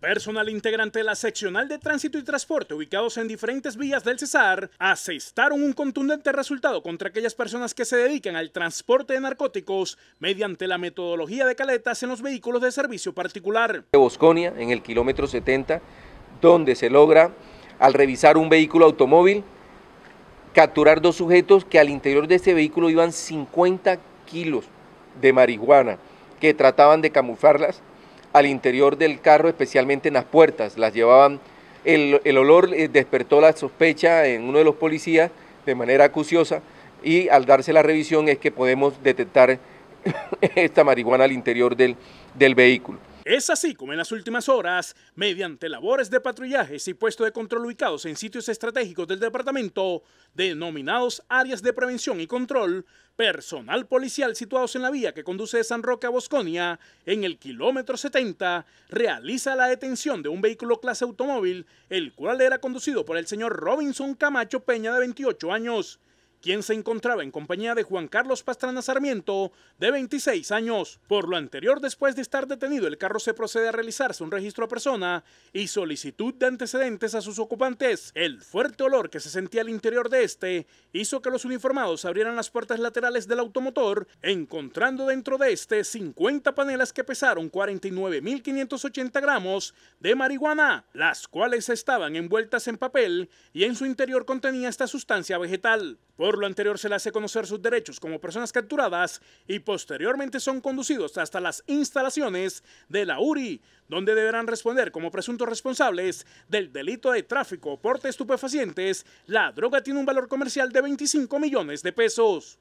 Personal integrante de la seccional de tránsito y transporte ubicados en diferentes vías del Cesar asestaron un contundente resultado contra aquellas personas que se dedican al transporte de narcóticos mediante la metodología de caletas en los vehículos de servicio particular. De Bosconia, en el kilómetro 70, donde se logra, al revisar un vehículo automóvil, capturar dos sujetos que al interior de este vehículo iban 50 kilos de marihuana que trataban de camuflarlas al interior del carro, especialmente en las puertas. Las llevaban, el, el olor eh, despertó la sospecha en uno de los policías de manera acuciosa y al darse la revisión es que podemos detectar esta marihuana al interior del, del vehículo. Es así como en las últimas horas, mediante labores de patrullajes y puestos de control ubicados en sitios estratégicos del departamento, denominados áreas de prevención y control, personal policial situados en la vía que conduce de San Roque a Bosconia, en el kilómetro 70, realiza la detención de un vehículo clase automóvil, el cual era conducido por el señor Robinson Camacho Peña de 28 años quien se encontraba en compañía de Juan Carlos Pastrana Sarmiento, de 26 años. Por lo anterior, después de estar detenido, el carro se procede a realizarse un registro a persona y solicitud de antecedentes a sus ocupantes. El fuerte olor que se sentía al interior de este hizo que los uniformados abrieran las puertas laterales del automotor, encontrando dentro de este 50 panelas que pesaron 49.580 gramos de marihuana, las cuales estaban envueltas en papel y en su interior contenía esta sustancia vegetal. Por lo anterior se le hace conocer sus derechos como personas capturadas y posteriormente son conducidos hasta las instalaciones de la URI, donde deberán responder como presuntos responsables del delito de tráfico, porte estupefacientes. La droga tiene un valor comercial de 25 millones de pesos.